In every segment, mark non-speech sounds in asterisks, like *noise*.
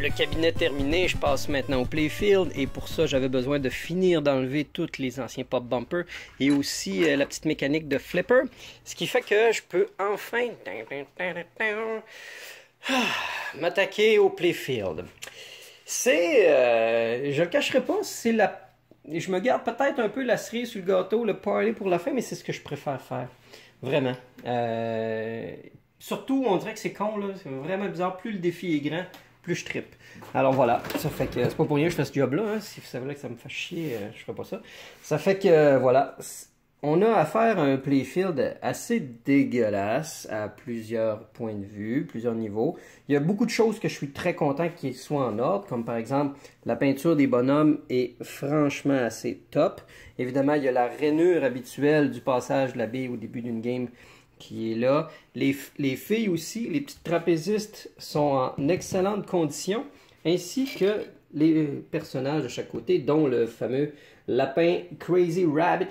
Le cabinet terminé, je passe maintenant au playfield et pour ça j'avais besoin de finir d'enlever tous les anciens pop bumpers et aussi euh, la petite mécanique de flipper, ce qui fait que je peux enfin ah, m'attaquer au playfield. C'est, euh, je le cacherai pas, c'est la, je me garde peut-être un peu la cerise sur le gâteau, le parler pour la fin, mais c'est ce que je préfère faire, vraiment. Euh, surtout, on dirait que c'est con, là. C'est vraiment bizarre. Plus le défi est grand, plus je trippe. Alors voilà, ça fait que c'est pas pour rien que je fais ce job-là. Hein. Si vous savez que ça me fait chier, euh, je ferais pas ça. Ça fait que euh, voilà, on a affaire à un playfield assez dégueulasse à plusieurs points de vue, plusieurs niveaux. Il y a beaucoup de choses que je suis très content qu'ils soient en ordre, comme par exemple la peinture des bonhommes est franchement assez top. Évidemment, il y a la rainure habituelle du passage de la baie au début d'une game qui est là. Les, filles aussi, les petites trapézistes sont en excellente condition, ainsi que les euh, personnages de chaque côté, dont le fameux lapin Crazy Rabbit.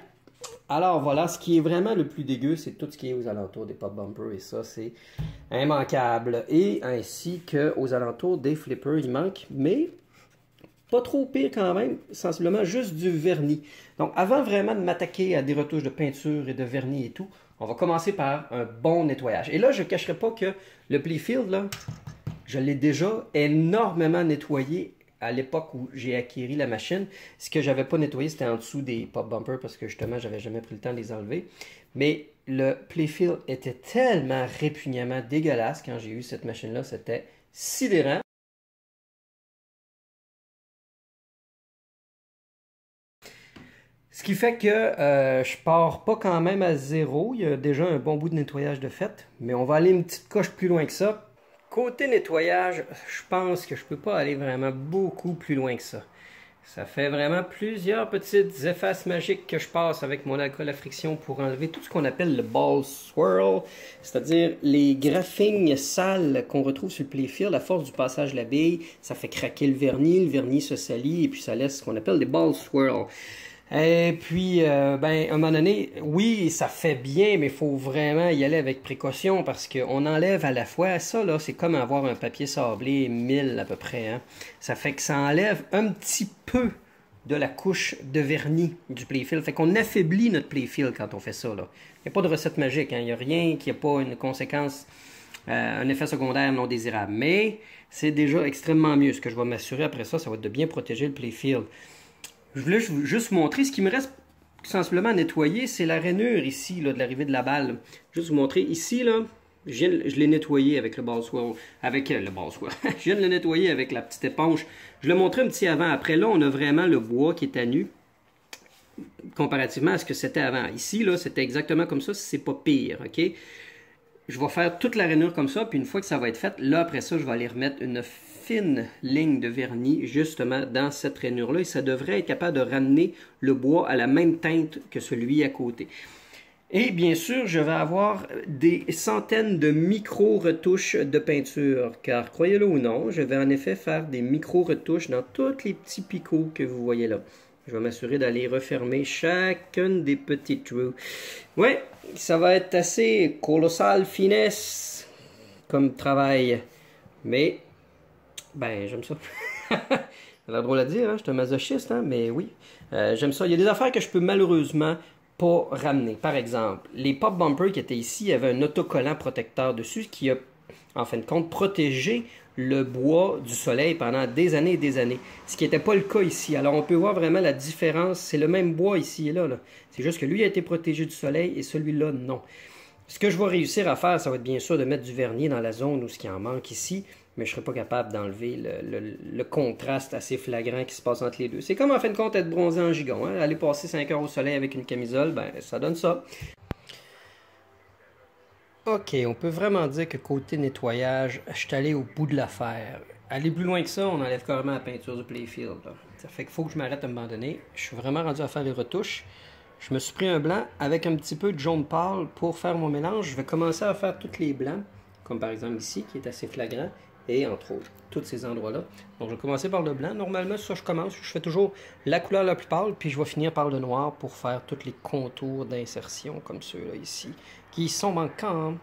Alors voilà, ce qui est vraiment le plus dégueu, c'est tout ce qui est aux alentours des pop bumpers, et ça, c'est immanquable. Et ainsi que aux alentours des flippers, il manque, mais pas trop pire quand même, sensiblement juste du vernis. Donc avant vraiment de m'attaquer à des retouches de peinture et de vernis et tout, on va commencer par un bon nettoyage. Et là, je ne cacherai pas que le Playfield, là, je l'ai déjà énormément nettoyé à l'époque où j'ai acquéri la machine. Ce que j'avais pas nettoyé, c'était en dessous des pop bumpers parce que justement, j'avais jamais pris le temps de les enlever. Mais le Playfield était tellement répugnamment dégueulasse quand j'ai eu cette machine-là, c'était sidérant. Ce qui fait que euh, je pars pas quand même à zéro. Il y a déjà un bon bout de nettoyage de fait, mais on va aller une petite coche plus loin que ça. Côté nettoyage, je pense que je peux pas aller vraiment beaucoup plus loin que ça. Ça fait vraiment plusieurs petites effaces magiques que je passe avec mon alcool à friction pour enlever tout ce qu'on appelle le ball swirl, c'est-à-dire les graphines sales qu'on retrouve sur le playfield la force du passage de la bille. Ça fait craquer le vernis, le vernis se salit et puis ça laisse ce qu'on appelle des ball swirl. Et puis, euh, ben, à un moment donné, oui, ça fait bien, mais il faut vraiment y aller avec précaution parce qu'on enlève à la fois ça, là, c'est comme avoir un papier sablé 1000 à peu près. Hein. Ça fait que ça enlève un petit peu de la couche de vernis du playfield. Fait qu'on affaiblit notre playfield quand on fait ça. Il n'y a pas de recette magique. Il hein. n'y a rien qui n'a pas une conséquence, euh, un effet secondaire non désirable. Mais c'est déjà extrêmement mieux. Ce que je vais m'assurer après ça, ça va être de bien protéger le playfield. Je voulais juste vous montrer ce qui me reste sensiblement à nettoyer, c'est la rainure ici là, de l'arrivée de la balle. Juste vous montrer ici, là, je, l'ai nettoyé avec le balançoire, avec euh, le *laughs* je viens de le nettoyer avec la petite éponge. Je le montré un petit avant. Après là, on a vraiment le bois qui est à nu comparativement à ce que c'était avant. Ici, là, c'était exactement comme ça, c'est pas pire, OK? Je vais faire toute la rainure comme ça, puis une fois que ça va être fait, là, après ça, je vais aller remettre une fine ligne de vernis justement dans cette rainure-là et ça devrait être capable de ramener le bois à la même teinte que celui à côté. Et bien sûr, je vais avoir des centaines de micro-retouches de peinture, car croyez-le ou non, je vais en effet faire des micro-retouches dans tous les petits picots que vous voyez là. Je vais m'assurer d'aller refermer chacune des petites trous. Ouais, ça va être assez colossal finesse comme travail, mais ben, j'aime ça. *laughs* ça a drôle à dire, hein? je suis un masochiste, hein, mais oui, euh, j'aime ça. Il y a des affaires que je peux malheureusement pas ramener. Par exemple, les pop bumpers qui étaient ici avaient un autocollant protecteur dessus qui a, en fin de compte, protégé le bois du soleil pendant des années et des années. Ce qui n'était pas le cas ici. Alors on peut voir vraiment la différence. C'est le même bois ici et là. là. C'est juste que lui a été protégé du soleil et celui-là non. Ce que je vais réussir à faire, ça va être bien sûr de mettre du vernis dans la zone où ce qui en manque ici, mais je serais pas capable d'enlever le, contraste assez flagrant qui se passe entre les deux. C'est comme en fin de compte être bronzé en gigon. Hein. Aller passer 5 heures au soleil avec une camisole, ben ça donne ça. Ok, on peut vraiment dire que côté nettoyage, je suis allé au bout de l'affaire. Aller plus loin que ça, on enlève carrément la peinture du playfield. Ça fait qu'il faut que je m'arrête à me Je suis vraiment rendu à faire les retouches. Je me suis pris un blanc avec un petit peu de jaune pâle pour faire mon mélange. Je vais commencer à faire tous les blancs, comme par exemple ici, qui est assez flagrant, et entre autres, tous ces endroits-là. Donc, je vais commencer par le blanc. Normalement, ça, je commence. Je fais toujours la couleur la plus pâle, puis je vais finir par le noir pour faire tous les contours d'insertion, comme ceux-là ici, qui sont manquants.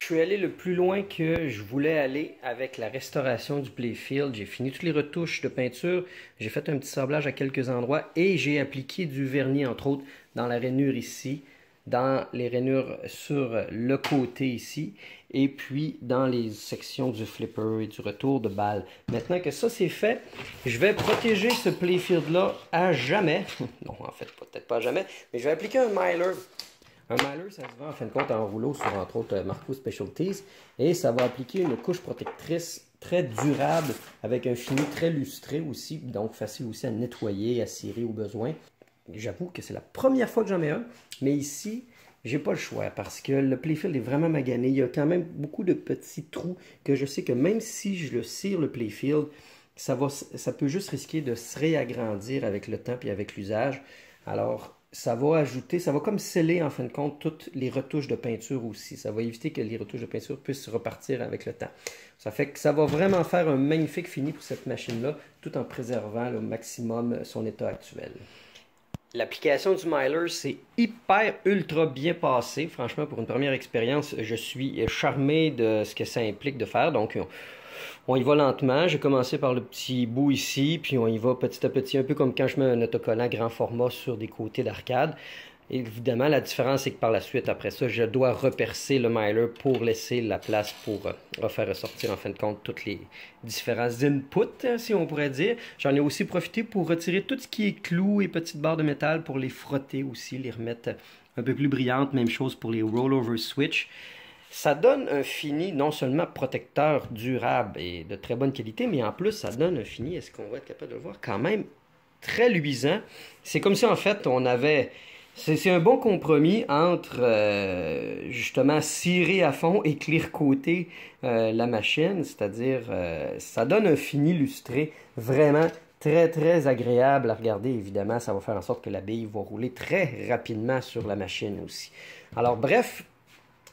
Je suis allé le plus loin que je voulais aller avec la restauration du playfield. J'ai fini toutes les retouches de peinture, j'ai fait un petit sablage à quelques endroits et j'ai appliqué du vernis, entre autres, dans la rainure ici dans les rainures sur le côté ici et puis dans les sections du flipper et du retour de balle. Maintenant que ça c'est fait, je vais protéger ce playfield-là à jamais. *laughs* non, en fait, peut-être pas à jamais, mais je vais appliquer un miler. Un miler, ça se vend en fin de compte en rouleau sur entre autres euh, Marco Specialties et ça va appliquer une couche protectrice très durable avec un fini très lustré aussi, donc facile aussi à nettoyer, à cirer au besoin j'avoue que c'est la première fois que j'en ai un, mais ici, j'ai pas le choix parce que le playfield est vraiment magané. Il y a quand même beaucoup de petits trous que je sais que même si je le cire, le playfield, ça, ça peut juste risquer de se réagrandir avec le temps et avec l'usage. Alors, ça va ajouter, ça va comme sceller en fin de compte toutes les retouches de peinture aussi. Ça va éviter que les retouches de peinture puissent repartir avec le temps. Ça fait que ça va vraiment faire un magnifique fini pour cette machine-là, tout en préservant au maximum son état actuel. L'application du Miler, c'est hyper ultra bien passé. Franchement, pour une première expérience, je suis charmé de ce que ça implique de faire. Donc, on, y va lentement. J'ai commencé par le petit bout ici, puis on y va petit à petit, un peu comme quand je mets un autocollant grand format sur des côtés d'arcade. Évidemment, la différence, c'est que par la suite, après ça, je dois repercer le miler pour laisser la place pour refaire euh, ressortir, en fin de compte, toutes les différents inputs, hein, si on pourrait dire. J'en ai aussi profité pour retirer tout ce qui est clous et petites barres de métal pour les frotter aussi, les remettre un peu plus brillantes. Même chose pour les rollover switch. Ça donne un fini non seulement protecteur, durable et de très bonne qualité, mais en plus, ça donne un fini, est-ce qu'on va être capable de le voir, quand même très luisant. C'est comme si, en fait, on avait c'est un bon compromis entre euh, justement cirer à fond et clear côté euh, la machine, c'est-à-dire euh, ça donne un fini lustré vraiment très très agréable à regarder. Évidemment, ça va faire en sorte que la bille va rouler très rapidement sur la machine aussi. Alors bref,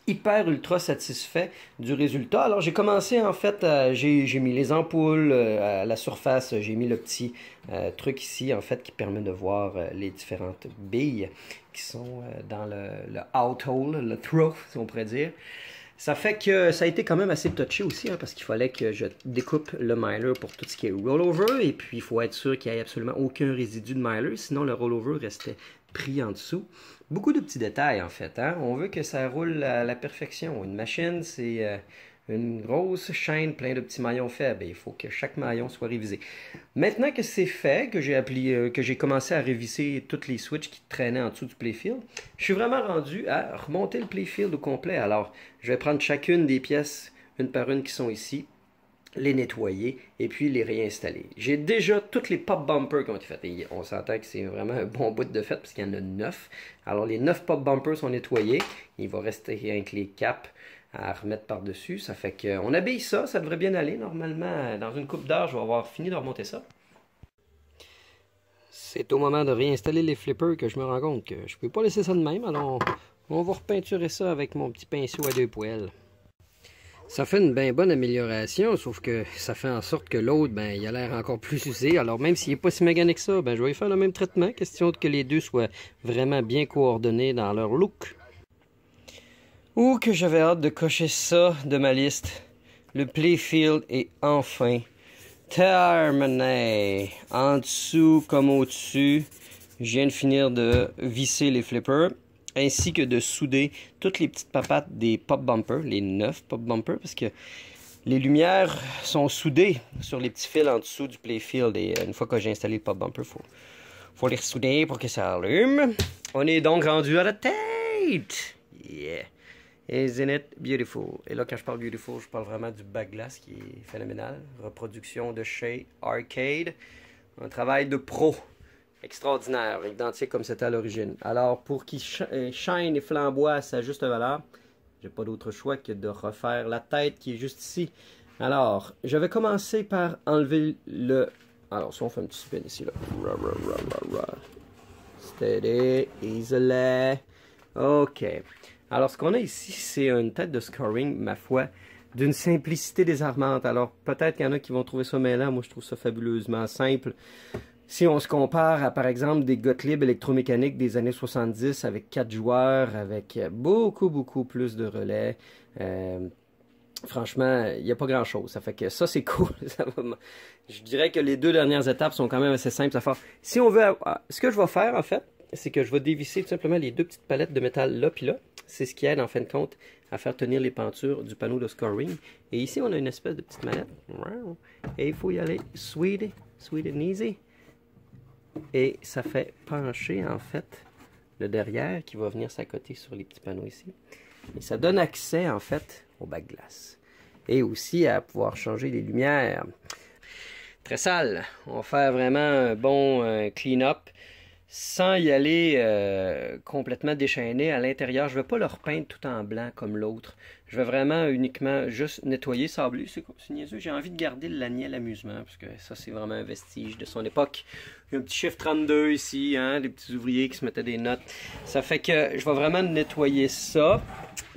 hyper ultra satisfait du résultat. Alors j'ai commencé en fait, j'ai mis les ampoules euh, à la surface, j'ai mis le petit euh, truc ici en fait qui permet de voir euh, les différentes billes qui sont dans le, le out hole, le throw *laughs* si on pourrait dire. Ça fait que ça a été quand même assez touché aussi, hein, parce qu'il fallait que je découpe le miler pour tout ce qui est rollover, et puis il faut être sûr qu'il n'y ait absolument aucun résidu de miler, sinon le rollover restait pris en dessous. Beaucoup de petits détails en fait. Hein. On veut que ça roule à la perfection. Une machine, c'est... Euh, une grosse chaîne plein de petits maillons faibles. Et il faut que chaque maillon soit révisé. Maintenant que c'est fait, que j'ai euh, que j'ai commencé à réviser toutes les switches qui traînaient en dessous du playfield, je suis vraiment rendu à remonter le playfield au complet. Alors, je vais prendre chacune des pièces une par une qui sont ici les nettoyer et puis les réinstaller. J'ai déjà toutes les pop bumpers qui ont été faites. on s'entend que c'est vraiment un bon bout de fête parce qu'il y en a 9. Alors les 9 pop bumpers sont nettoyés. Il va rester un que les caps à remettre par-dessus. Ça fait qu'on habille ça, ça devrait bien aller. Normalement, dans une coupe d'heure, je vais avoir fini de remonter ça. C'est au moment de réinstaller les flippers que je me rends compte que je ne peux pas laisser ça de même. Alors on va repeinturer ça avec mon petit pinceau à deux poils. Ça fait une bien bonne amélioration, sauf que ça fait en sorte que l'autre, ben, il a l'air encore plus usé. Alors même s'il n'est pas si mécanique que ça, ben, je vais faire le même traitement, question de que les deux soient vraiment bien coordonnés dans leur look. Ou que j'avais hâte de cocher ça de ma liste. Le playfield est enfin terminé. En dessous comme au-dessus, je viens de finir de visser les flippers ainsi que de souder toutes les petites papates des pop bumpers, les neuf pop bumpers, parce que les lumières sont soudées sur les petits fils en dessous du playfield. Et euh, une fois que j'ai installé le pop bumper, il faut, faut les ressouder pour que ça allume. On est donc rendu à la tête! Yeah! Isn't it beautiful? Et là, quand je parle beautiful, je parle vraiment du bas-glace qui est phénoménal. Reproduction de chez Arcade. Un travail de pro extraordinaire, identique comme c'était à l'origine. Alors, pour qu'il euh, shine et flamboie à sa juste valeur, j'ai pas d'autre choix que de refaire la tête qui est juste ici. Alors, je vais commencer par enlever le... Alors, si on fait un petit spin ici, là. Steady, easily. OK. Alors, ce qu'on a ici, c'est une tête de scoring, ma foi, d'une simplicité désarmante. Alors, peut-être qu'il y en a qui vont trouver ça là. Moi, je trouve ça fabuleusement simple. Si on se compare à, par exemple, des Gottlieb électromécaniques des années 70 avec quatre joueurs, avec beaucoup, beaucoup plus de relais, euh, franchement, il n'y a pas grand-chose. Ça fait que ça, c'est *laughs* cool. Je dirais que les deux dernières étapes sont quand même assez simples à faire. Si on veut ah, Ce que je vais faire, en fait, c'est que je vais dévisser tout simplement les deux petites palettes de métal là puis là. C'est ce qui aide, en fin de compte, à faire tenir les peintures du panneau de scoring. Et ici, on a une espèce de petite manette. Et il faut y aller sweet, sweet and easy et ça fait pencher en fait le derrière qui va venir s'accoter sur les petits panneaux ici. Et ça donne accès en fait au bac glace et aussi à pouvoir changer les lumières. Très sale, on va faire vraiment un bon euh, clean-up sans y aller euh, complètement déchaîné à l'intérieur. Je ne vais pas le repeindre tout en blanc comme l'autre. Je vais vraiment uniquement juste nettoyer, sabler. C'est niaiseux. J'ai envie de garder le amusement parce que ça, c'est vraiment un vestige de son époque. Il y a un petit chiffre 32 ici, hein, des petits ouvriers qui se mettaient des notes. Ça fait que je vais vraiment nettoyer ça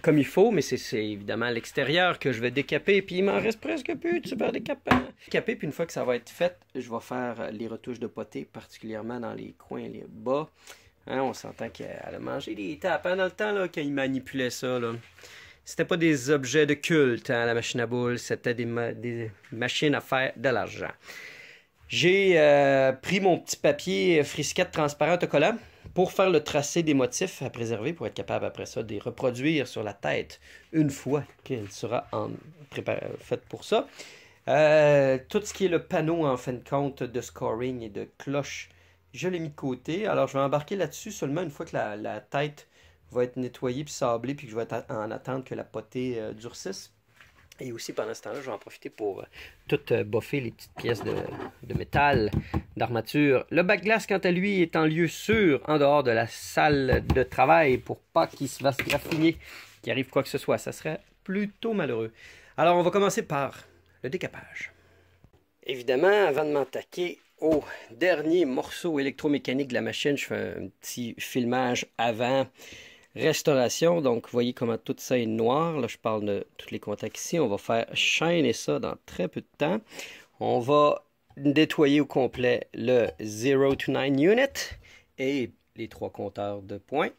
comme il faut, mais c'est évidemment à l'extérieur que je vais décaper, puis il m'en reste presque plus de super décapant. Décaper, puis une fois que ça va être fait, je vais faire les retouches de poté, particulièrement dans les coins, les bas. Hein, on s'entend qu'elle a mangé des tapes hein, dans le temps là, quand il manipulait ça. Là. C'était pas des objets de culte, hein, la machine à boules, c'était des, machines à faire de l'argent. J'ai euh, pris mon petit papier frisquette transparent autocollant pour faire le tracé des motifs à préserver pour être capable après ça de les reproduire sur la tête une fois qu'elle sera faite pour ça. Euh, tout ce qui est le panneau en fin de compte de scoring et de cloche, je l'ai mis de côté. Alors je vais embarquer là-dessus seulement une fois que la tête va être nettoyé puis sablé, puis je vais être en attente que la potée euh, durcisse. Et aussi, pendant ce temps-là, je vais en profiter pour euh, tout euh, boffer les petites pièces de, métal, d'armature. Le bac glace, quant à lui, est en lieu sûr, en dehors de la salle de travail, pour pas qu'il se fasse graffiner, qu'il arrive quoi que ce soit. Ça serait plutôt malheureux. Alors, on va commencer par le décapage. Évidemment, avant de m'attaquer au dernier morceau électromécanique de la machine, je fais un petit filmage avant. Restauration, donc vous voyez comment tout ça est noir. Là, je parle de tous les contacts ici. On va faire et ça dans très peu de temps. On va nettoyer au complet le 0 to 9 unit et les trois compteurs de points.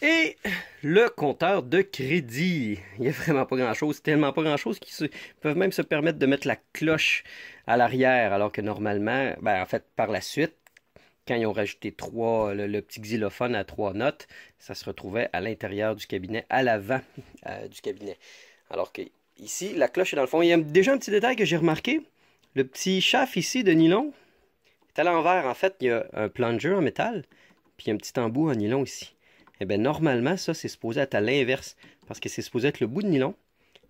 Et le compteur de crédit. Il n'y a vraiment pas grand-chose, tellement pas grand-chose qu'ils peuvent même se permettre de mettre la cloche à l'arrière, alors que normalement, ben, en fait, par la suite, quand ils ont rajouté trois, le, petit xylophone à trois notes, ça se retrouvait à l'intérieur du cabinet, à l'avant euh, du cabinet. Alors que ici, la cloche est dans le fond. Il y a déjà un petit détail que j'ai remarqué. Le petit shaft ici de nylon est à l'envers. En fait, il y a un plunger en métal, puis un petit embout en nylon ici. Eh bien, normalement, ça, c'est supposé être à l'inverse, parce que c'est supposé être le bout de nylon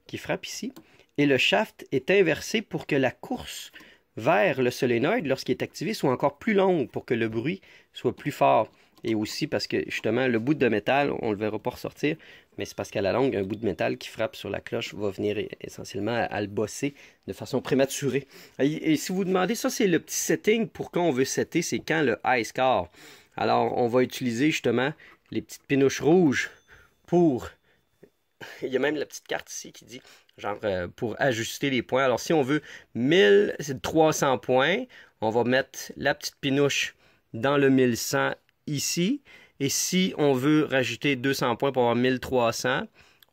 qui frappe ici, et le shaft est inversé pour que la course vers le solénoïde lorsqu'il est activé soit encore plus longue pour que le bruit soit plus fort. Et aussi parce que justement, le bout de métal, on ne le verra pas ressortir, mais c'est parce qu'à la longue, un bout de métal qui frappe sur la cloche va venir essentiellement à, le bosser de façon prématurée. Et, si vous demandez, ça c'est le petit setting pour quand on veut setter, c'est quand le high score. Alors on va utiliser justement les petites pinouches rouges pour... *laughs* Il y a même la petite carte ici qui dit genre euh, pour ajuster les points. Alors si on veut 1300 points, on va mettre la petite pinouche dans le 1100 ici. Et si on veut rajouter 200 points pour avoir 1300,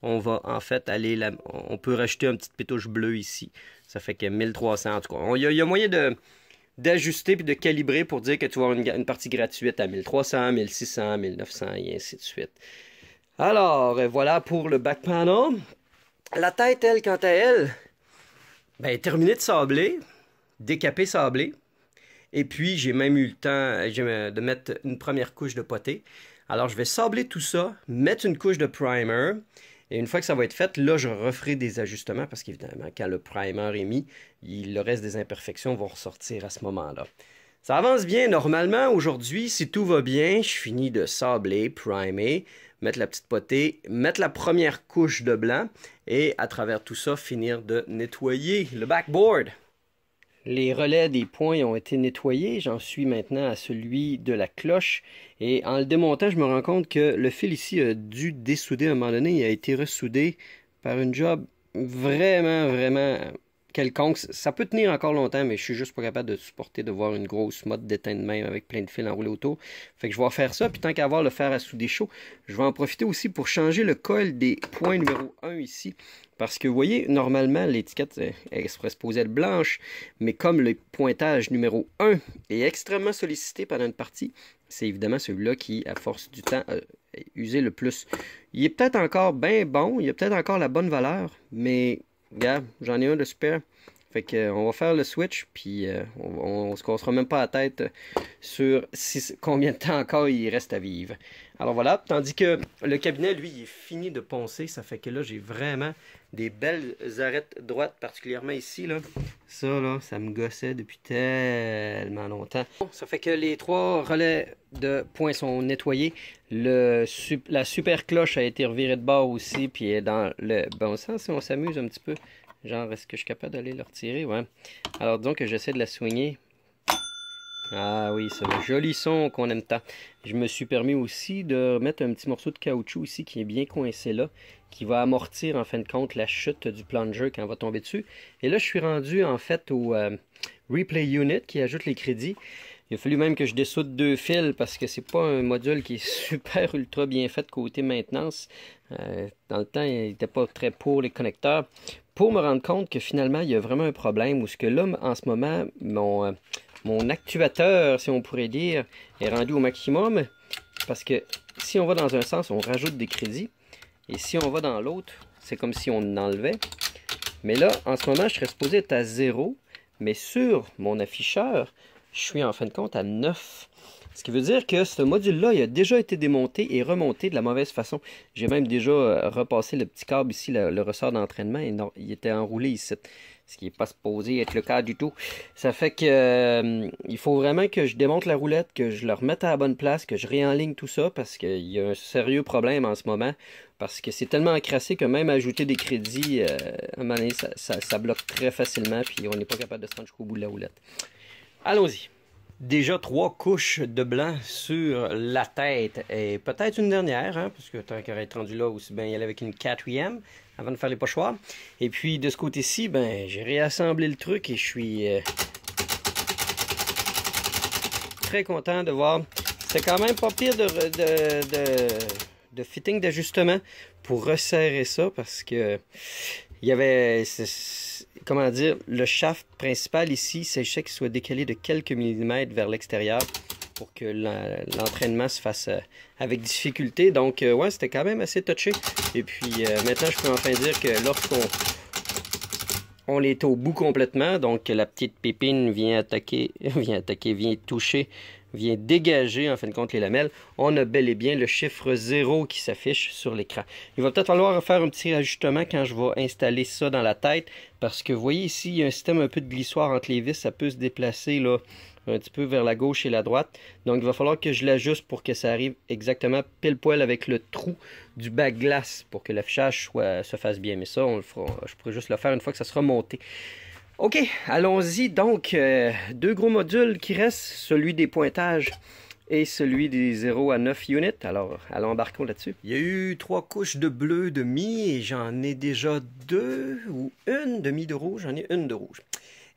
on va en fait aller, on peut rajouter une petite pétouche bleue ici. Ça fait que 1300 en tout cas. Il y, a moyen d'ajuster et de calibrer pour dire que tu vas avoir une partie gratuite à 1300, 1600, 1900 et ainsi de suite. Alors, euh, voilà pour le back panel. La tête, elle, quant à elle, ben, est terminée de sabler, décapée sablée. Et puis, j'ai même eu le temps euh, euh, de mettre une première couche de poté. Alors, je vais sabler tout ça, mettre une couche de primer. Et une fois que ça va être fait, là, je referai des ajustements parce qu'évidemment, quand le primer est mis, il, le reste des imperfections vont ressortir à ce moment-là. Ça avance bien normalement. Aujourd'hui, si tout va bien, je finis de sabler, primer, mettre la petite potée, mettre la première couche de blanc et à travers tout ça, finir de nettoyer le backboard. Les relais des points ont été nettoyés, j'en suis maintenant à celui de la cloche et en le démontant je me rends compte que le fil ici a dû dessouder à un moment donné, il a été ressoudé par une job vraiment vraiment quelconque. Ça peut tenir encore longtemps, mais je suis juste pas capable de supporter de voir une grosse mode d'éteindre même avec plein de fils enroulés autour. Fait que je vais faire ça, puis tant qu'à avoir le fer à souder chaud, je vais en profiter aussi pour changer le col des points numéro 1 ici. Parce que vous voyez, normalement, l'étiquette euh, serait supposée être blanche, mais comme le pointage numéro 1 est extrêmement sollicité pendant une partie, c'est évidemment celui-là qui, à force du temps, a euh, usé le plus. Il est peut-être encore bien bon, il a peut-être encore la bonne valeur, mais Regarde, j'en ai un de super. Fait euh, on va faire le switch, puis euh, on, ne se cassera même pas la tête sur combien de temps encore il reste à vivre. Alors voilà, tandis que le cabinet, lui, il est fini de poncer, ça fait que là, j'ai vraiment des belles arêtes droites, particulièrement ici, là. Ça, là, ça me gossait depuis tellement longtemps. Ça fait que les trois relais de points sont nettoyés. la super cloche a été revirée de bord aussi, puis est dans le bon sens, si on s'amuse un petit peu. Genre, est-ce que je suis capable d'aller le retirer? Ouais. Alors, disons que j'essaie de la soigner. Ah oui, c'est joli son qu'on aime tant. Je me suis permis aussi de mettre un petit morceau de caoutchouc ici qui est bien coincé là, qui va amortir en fin de compte la chute du plunger quand on va tomber dessus. Et là, je suis rendu en fait au euh, Replay Unit qui ajoute les crédits. Il a fallu même que je dessoute deux fils parce que c'est pas un module qui est *laughs* super ultra bien fait côté maintenance. Euh, dans le temps, il n'était pas très pour les connecteurs pour me rendre compte que finalement, il y a vraiment un problème où ce que l'homme en ce moment, mon, euh, mon actuateur, si on pourrait dire, est rendu au maximum. Parce que si on va dans un sens, on rajoute des crédits. Et si on va dans l'autre, c'est comme si on enlevait. Mais là, en ce moment, je serais supposé être à zéro. Mais sur mon afficheur, je suis en fin de compte à 9. Ce qui veut dire que ce module-là, il a déjà été démonté et remonté de la mauvaise façon. J'ai même déjà euh, repassé le petit câble ici, le, ressort d'entraînement, et non, il était enroulé ici. Ce qui n'est pas supposé être le cas du tout. Ça fait que euh, il faut vraiment que je démonte la roulette, que je la remette à la bonne place, que je réenligne tout ça, parce qu'il y a un sérieux problème en ce moment. Parce que c'est tellement encrassé que même ajouter des crédits, euh, à ça, bloque très facilement, puis on n'est pas capable de se rendre jusqu'au bout de la roulette. Allons-y. Déjà trois couches de blanc sur la tête et peut-être une dernière, hein, parce que tant qu'elle été rendu là aussi il y avait avec une quatrième avant de faire les pochoirs. Et puis de ce côté-ci, ben j'ai réassemblé le truc et je suis euh, très content de voir. C'est quand même pas pire de fitting d'ajustement pour resserrer ça parce que il y avait. Comment dire Le shaft principal ici, s'agissait qu'il soit décalé de quelques millimètres vers l'extérieur pour que l'entraînement se fasse euh, avec difficulté. Donc, euh, ouais, c'était quand même assez touché. Et puis, euh, maintenant, je peux enfin dire que lorsqu'on on est au bout complètement, donc la petite pépine vient attaquer, *laughs* vient attaquer, vient toucher vient dégager en fin de compte les lamelles, on a bel et bien le chiffre 0 qui s'affiche sur l'écran. Il va peut-être falloir faire un petit ajustement quand je vais installer ça dans la tête parce que vous voyez ici, il y a un système un peu de glissoire entre les vis, ça peut se déplacer là un petit peu vers la gauche et la droite. Donc il va falloir que je l'ajuste pour que ça arrive exactement pile poil avec le trou du bas glace pour que l'affichage se fasse bien. Mais ça, on je pourrais juste le faire une fois que ça sera monté. OK, allons-y. Donc, euh, deux gros modules qui restent, celui des pointages et celui des 0 à 9 units. Alors, allons embarquons là-dessus. Il y a eu trois couches de bleu de mi et j'en ai déjà deux ou une demi de rouge. J'en ai une de rouge.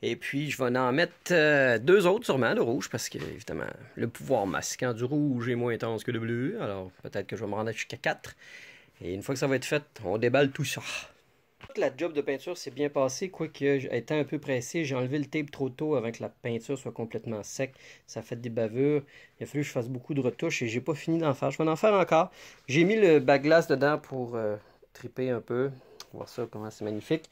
Et puis, je vais en mettre euh, deux autres sûrement de rouge parce que, évidemment, le pouvoir masquant du rouge est moins intense que le bleu. Alors, peut-être que je vais me rendre jusqu'à quatre. Et une fois que ça va être fait, on déballe tout ça. Toute la job de peinture s'est bien passée, quoique étant un peu pressé, j'ai enlevé le tape trop tôt avant que la peinture soit complètement sec. Ça fait des bavures. Il a fallu que je fasse beaucoup de retouches et j'ai pas fini d'en faire. Je vais en faire encore. J'ai mis le glace dedans pour euh, triper un peu. Voir ça, comment c'est magnifique.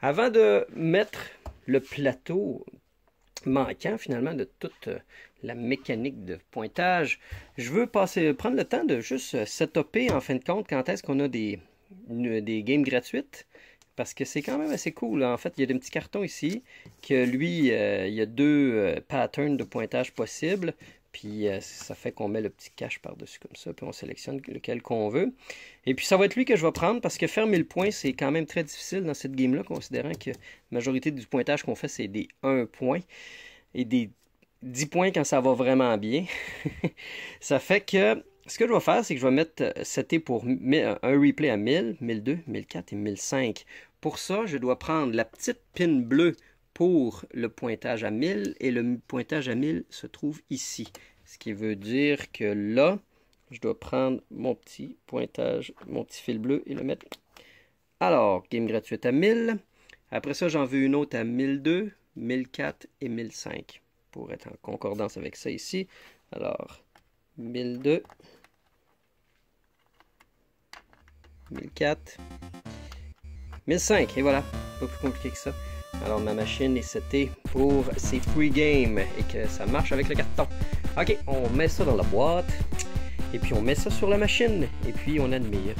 Avant de mettre le plateau manquant finalement de toute euh, la mécanique de pointage, je veux passer, prendre le temps de juste euh, s'étoper en fin de compte quand est-ce qu'on a des, des games gratuites parce que c'est quand même assez cool. Hein. En fait, il y a des petits cartons ici que lui, euh, il y a deux euh, patterns de pointage possibles. Puis euh, ça fait qu'on met le petit cache par-dessus comme ça, puis on sélectionne lequel qu'on veut. Et puis ça va être lui que je vais prendre parce que fermer le point, c'est quand même très difficile dans cette game-là, considérant que la majorité du pointage qu'on fait, c'est des 1 point et des 10 points quand ça va vraiment bien. *laughs* ça fait que ce que je vais faire, c'est que je vais mettre euh, c'était pour un replay à 1000, 1002, 1004 et 1005. Pour ça, je dois prendre la petite pin bleue pour le pointage à 1000 et le pointage à 1000 se trouve ici. Ce qui veut dire que là, je dois prendre mon petit pointage, mon petit fil bleu et le mettre. Alors, game gratuite à 1000. Après ça, j'en veux une autre à 1002, 1004 et 1005 pour être en concordance avec ça ici. Alors, 1002, 1004, 1005. Et voilà, pas plus compliqué que ça. Alors ma machine est setée pour ses free games et que ça marche avec le carton. Ok, on met ça dans la boîte et puis on met ça sur la machine et puis on admire.